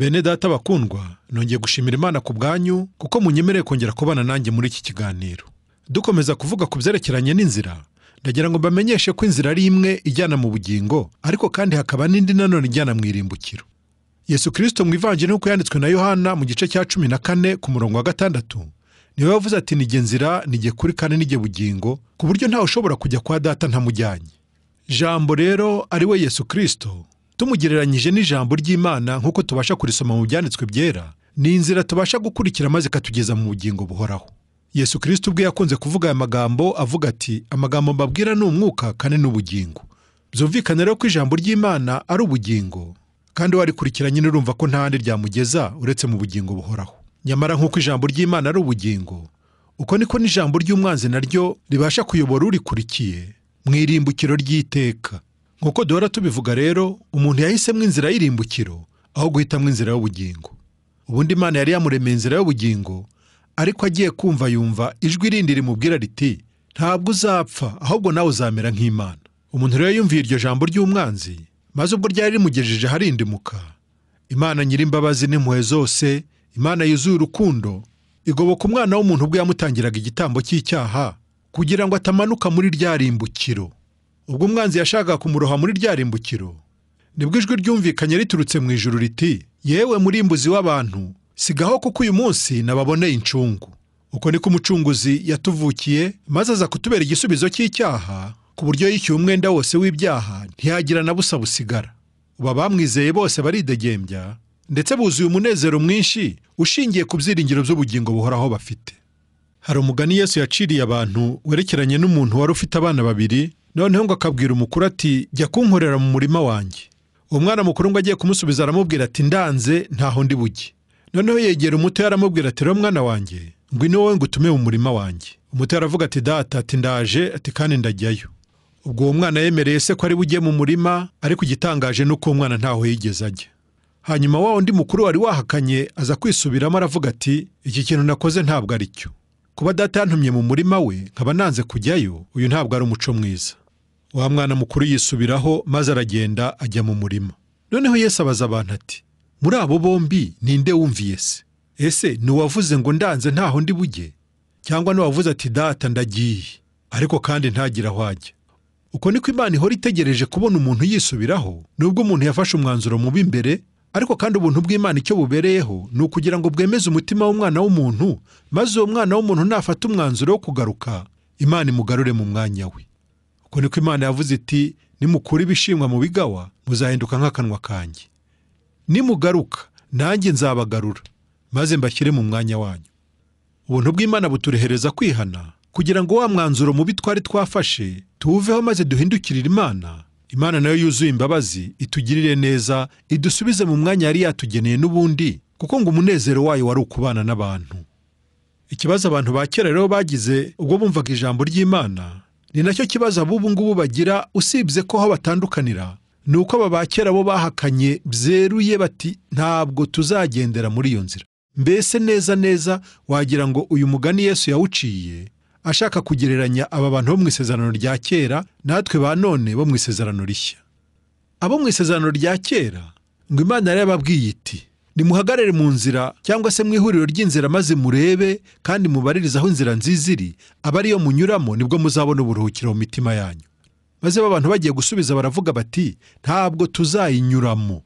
bene data bakundwa nongeye gushimira imana ku bwanyu kuko munyemereye kongera kubana nanjye muri iki kiganiro dukomeza kuvuga ku byerekeranye n'inzira ndagira ngo mbamenyeshe ko inzira ari imwe ijyana mu bugingo ariko kandi hakaba n'indi nanone ijyana mu irimbukiro yesu kirisito mu ivanjiri nk'uko yanditswe na yohana mu gice cya cumi na kane ku murongo wa gatandatu niwe wavuze ati nige nzira nige kuri kane nige bugingo ku buryo ntawe ushobora kujya kwa data ntamujyanye jambo rero ari we yesu kirisito tumugereranyije n'ijambo ry'imana nk'uko tubasha kurisoma mu byanditswe byera ni inzira tubasha gukurikira maze ikatugeza mu bugingo buhoraho yesu kirisiti ubwe yakunze kuvuga aya magambo avuga ati amagambo mbabwira ni umwuka kandi ni ubugingo byumvikane rero ko ijambo ry'imana ari ubugingo kandi warikurikira nyine ko nta handi ryamugeza uretse mu bugingo buhoraho nyamara nk'uko ijambo ry'imana ari ubugingo uko niko n'ijambo ry'umwanzi naryo ribasha kuyobora urikurikiye mu irimbukiro ry'iteka nk'uko duhora tubivuga rero umuntu yahisemo inzira y'irimbukiro aho guhitamo inzira y'ubugingo ubundi imana yari yamuremeye inzira y'ubugingo ariko agiye kumva yumva ijwi rindi rimubwira riti ntabwo uzapfa ahubwo nawe uzamera nk'imana umuntu rero yumviye iryo jambo ry'umwanzi maze ubwo ryari rimugejeje harindimuka imana nyir'imbabazi n'impuhwe zose imana yuzuye urukundo igoboka umwana w'umuntu ubwo yamutangiraga igitambo cy'icyaha kugira ngo atamanuka muri rya rimbukiro ubwo umwanzi yashakaga kumuroha muri rya rimbukiro nibwo ijwi ryumvikanye riturutse mu ijuru riti yewe murimbuzi w'abantu sigaho kuko uyu munsi nababoneye incungu uko niko umucunguzi yatuvukiye maze aza kutubera igisubizo cy'icyaha ku buryo yishyuye umwenda wose w'ibyaha ntiyagira na busa busigara ubu bamwizeye bose baridegembya ndetse buzuye umunezero mwinshi ushingiye ku byiringiro by'ubugingo buhoraho bafite hari umugani yesu yaciriye abantu werekeranye n'umuntu wari ufite abana babiri noneho ngo akabwira umukuru ati jya kunkorera mu murima wanjye umwana mukuru ngo agiye kumusubiza aramubwira ati ndanze ntaho ndi bujye noneho yegera umutoya aramubwira ati rero mwana wanjye ngwino wowe ngo utume mu murima wanjye umutoya aravuga ati data ati ndaje ati kandi ndajyayo ubwo uwo mwana yemereye se ko ari bujye mu murima ariko igitangaje ni uko uwo mwana ntaho yigeze ajya hanyuma wa undi mukuru wari wahakanye aza kwisubiramo aravuga ati iki kintu nakoze ntabwo ari cyo kuba data yantumye mu murima we nkaba nanze kujyayo uyu ntabwo ari umuco mwiza wa mwana mukuru yisubiraho maze aragenda ajya mu murima noneho yesu abaza abantu ati muri abo bombi ninde wumviye se ese ntiwavuze ngo ndanze ntaho ndi bujye cyangwa ntiwavuze ati data ndagiye ariko kandi ntagire aho ajya uko niko imana ihora itegereje kubona umuntu yisubiraho nubwo umuntu yafashe umwanzuro mubi imbere ariko kandi ubuntu bw'imana icyo bubereyeho ni ukugira ngo bwemeze umutima w'umwana w'umuntu maze uwo mwana w'umuntu nafata umwanzuro wo kugaruka imana imugarure mu mwanya we uko niko imana yavuze iti nimukura ibishimwa mu bigawa muzahinduka nk'akanwa kanjye nimugaruka nanjye nzabagarura maze mbashyire mu mwanya wanyu ubuntu bw'imana buturehereza kwihana kugira ngo wa mwanzuro mubi twari twafashe tuwuveho maze duhindukirire imana imana nayo yuzuye imbabazi itugirire neza idusubize mu mwanya yari yatugeneye n'ubundi kuko ngo umunezero wayo wari ukubana n'abantu ikibazo abantu ba kera rero bagize ubwo bumvaga ijambo ry'imana ni nacyo kibazo ab'ubu ngubu bagira usibye ko aho batandukanira ni uko aba ba kera bo bahakanye byeruye bati ntabwo tuzagendera muri iyo nzira mbese neza neza wagira ngo uyu mugani Yesu yawuciye ashaka kugereranya aba bantu bo mu isezerano rya kera natwe ba none bo mu isezerano rishya abo mu isezerano rya kera ngo imana yari yababwiye iti nimuhagarare mu nzira cyangwa se mu ihuriro ry'inzira maze murebe kandi mubaririze aho inzira nziza iri aba ariyo munyuramo nibwo muzabona uburuhukiro mu mitima yanyu maze abantu bagiye gusubiza baravuga bati ntabwo tuzayinyuramo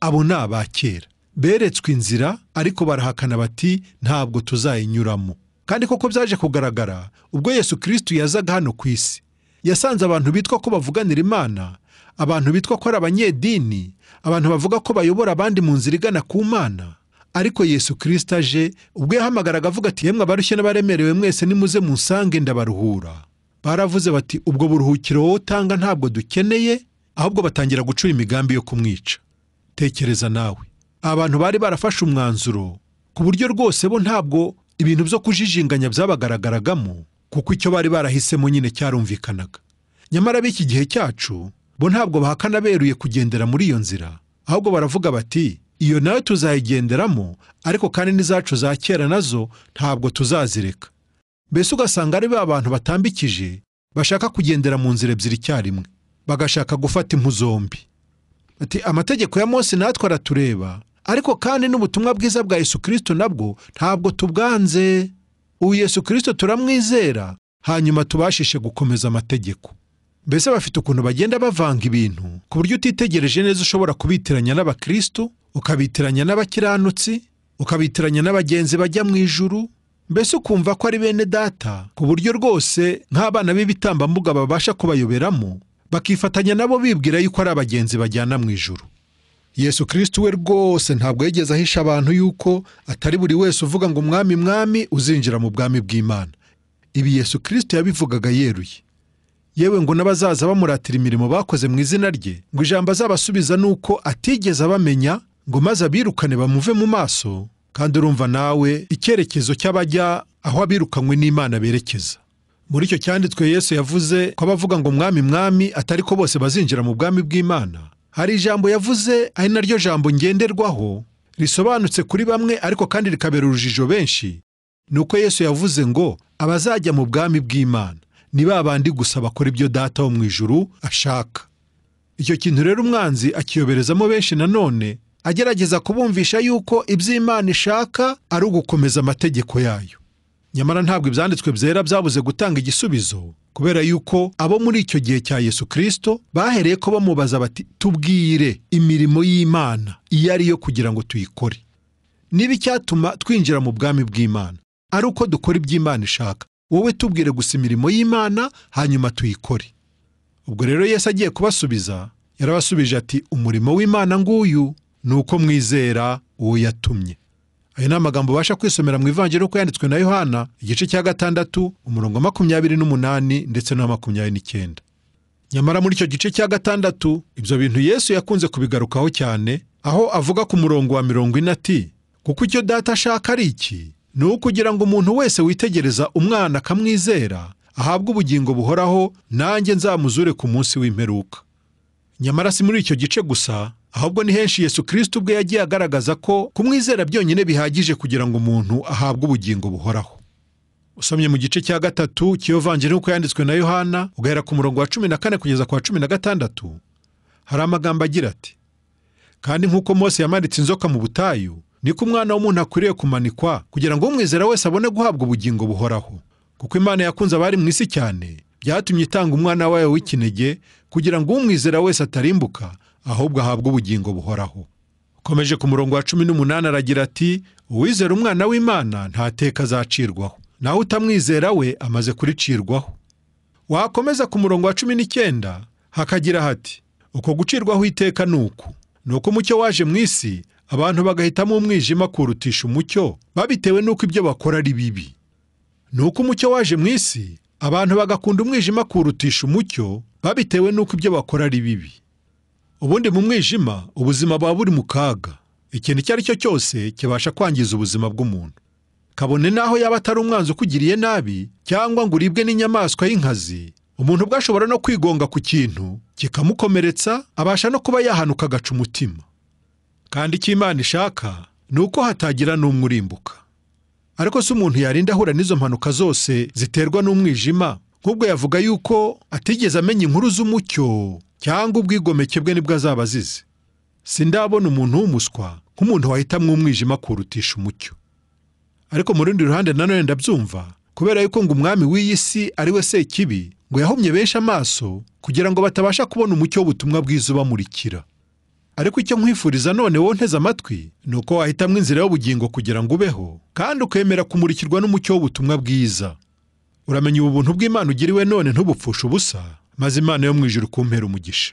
abo ni aba kera beretswe inzira ariko barahakana bati ntabwo tuzayinyuramo kandi koko byaje kugaragara ubwo yesu kirisitu yazaga hano ku isi yasanze abantu bitwa ko bavuganira imana abantu bitwa ko ari abanyedini abantu bavuga ko bayobora abandi mu nzira igana ku mana ariko yesu kirisita aje ubwo yahamagaraga avuga ati yemwe abarushye n'abaremerewe mwese nimuze musange ndabaruhura baravuze bati ubwo buruhukiro wowe utanga ntabwo dukeneye ahubwo batangira gucura imigambi yo kumwica tekereza nawe abantu bari barafashe umwanzuro ku buryo rwose bo ntabwo ibintu byo kujijinganya byabagaragaragamo kuko icyo bari barahisemo nyine cyarumvikanaga nyamara b'iki gihe cyacu bo ntabwo bahakana beruye kugendera muri iyo nzira ahubwo baravuga bati iyo nayo tuzayigenderamo ariko kandi n'izacu za kera nazo ntabwo tuzazireka mbese ugasanga ari ba bantu batambikije bashaka kugendera mu nzira ebyiri icyarimwe bagashaka gufata impu zombi ati amategeko ya Mose natwe aratureba ariko kandi n'ubutumwa bwiza bwa Yesu kirisito nabwo ntabwo tubwanze ubu Yesu kirisito turamwizera hanyuma tubashishe gukomeza amategeko mbese bafite ukuntu bagenda bavanga ibintu ku buryo utitegereje neza ushobora kubitiranya n'abakirisitu ukabitiranya n'abakiranutsi ukabitiranya n'abagenzi bajya mu ijuru mbese ukumva ko ari bene data ku buryo rwose nk'abana b'ibitambambuga babasha kubayoberamo bakifatanya nabo bibwira yuko ari abagenzi bajyana mu ijuru yesu kirisitu we rwose ntabwo yigeze ahisha abantu yuko atari buri wese uvuga ngo umwami mwami uzinjira mu bwami bw'imana ibi yesu kirisitu yabivugaga yeruye yewe ngo n'abazaza bamuratira imirimo bakoze mu izina rye ngo ijambo azabasubiza ni uko atigeze abamenya ngo maze abirukane bamuve mu maso kandi urumva nawe icyerekezo cy'abajya aho abirukanywe n'imana berekeza muri icyo cyanditswe yesu yavuze ko abavuga ngo mwami mwami atari ko bose bazinjira mu bwami bw'imana hari ijambo yavuze ari naryo jambo ngenderwaho risobanutse kuri bamwe ariko kandi rikabera urujijo benshi ni uko yesu yavuze ngo abazajya mu bwami bw'imana ni ba bandi gusa bakora ibyo data wo mu ijuru ashaka icyo kintu rero umwanzi akiyoberezamo benshi nanone agerageza kubumvisha yuko iby'imana ishaka ari ugukomeza amategeko yayo nyamara ntabwo ibyanditswe byera byabuze gutanga igisubizo kubera yuko abo muri icyo gihe cya yesu kirisito bahereye ko bamubaza bati tubwire imirimo y'imana iyo ari yo kugira ngo tuyikore niba icyatuma twinjira mu bwami bw'imana ari uko dukora iby'imana ishaka wowe tubwire gusa imirimo y'imana hanyuma tuyikore ubwo rero Yesu agiye kubasubiza yarabasubije ati umurimo w'imana nguyu ni uko mwizera uwo yatumye ayo ni amagambo ubasha kwisomera mu ivanjiri uko yanditswe na yohana igice cya gatandatu umurongo makumyabiri n'umunani ndetse na makumyabiri n'icyenda nyamara muri icyo gice cya gatandatu ibyo bintu yesu yakunze kubigarukaho cyane aho avuga ku murongo wa mirongo ine ati kuko icyo data ashaka ari iki ni ukugira ngo umuntu wese witegereza umwana akamwizera ahabwe ubugingo buhoraho nanjye nzamuzure ku munsi w'imperuka nyamara si muri icyo gice gusa ahubwo ni henshi yesu kirisiti ubwe yagiye agaragaza ko kumwizera byonyine bihagije kugira ngo umuntu ahabwe ubugingo buhoraho usomye mu gice cya gatatu cy'iyovanjiri nk'uko yanditswe na yohana ugahera ku murongo wa cumi na kane kugeza ku wa cumi na gatandatu hari amagambo agira ati kandi nk'uko mose yamanitse inzoka mu butayu ko umwana w'umuntu akwiriye kumanikwa kugira ngo umwizera wese abone guhabwa ubugingo buhoraho kuko imana yakunze abari mu isi cyane byatumye itanga umwana wayo w'ikinege kugira ngo umwizera wese atarimbuka ahubwo ahabwe ubugingo buhoraho ukomeje ku murongo wa cumi n'umunani aragira ati uwizera umwana w'imana ntateka azacirwaho naho utamwizera we amaze kuricirwaho wakomeza ku murongo wa cumi n'icyenda hakagira hati uko gucirwaho iteka ni uku ni uko umucyo waje mu isi abantu bagahitamo umwijima kurutisha umucyo babitewe n'uko ibyo bakora ari bibi ni uko umucyo waje mu isi abantu bagakunda umwijima kurutisha umucyo babitewe n'uko ibyo bakora ari bibi ubundi mu mwijima ubuzima buba buri mu kaga ikintu icyo ari cyo cyose kibasha kwangiza ubuzima bw'umuntu kabone n'aho yaba atari umwanzi ukugiriye nabi cyangwa ngo uribwe n'inyamaswa y'inkazi umuntu ubwo ashobora no kwigonga ku kintu kikamukomeretsa abasha no kuba yahanuka agaca umutima kandi icyo imana ishaka ni uko hatagira n'umwe urimbuka ariko se umuntu yarinda ahura n'izo mpanuka zose ziterwa n'umwijima nk'ubwo yavuga yuko atigeze amenya inkuru z'umucyo cyangwa ubwigomeke bwe nibwo azaba azize sindabona umuntu w'umuswa nk'umuntu wahitamwo umwijima kurutisha umucyo ariko mu rundi ruhande nanone ndabyumva kubera yuko ngo umwami w'iyi si ari we sekibi ngo yahumye benshi amaso kugira ngo batabasha kubona umucyo w'ubutumwa bwiza ubamurikira ariko icyo nkwifuriza none wonteze amatwi ni uko wahitamo inzira y'ubugingo kugira ngo ubeho kandi ukemera kumurikirwa n'umucyo w'ubutumwa bwiza uramenya ubu buntu bw'imana ugiriwe none ntubupfushe ubusa maze imana yo mu ijoro kumpera umugisha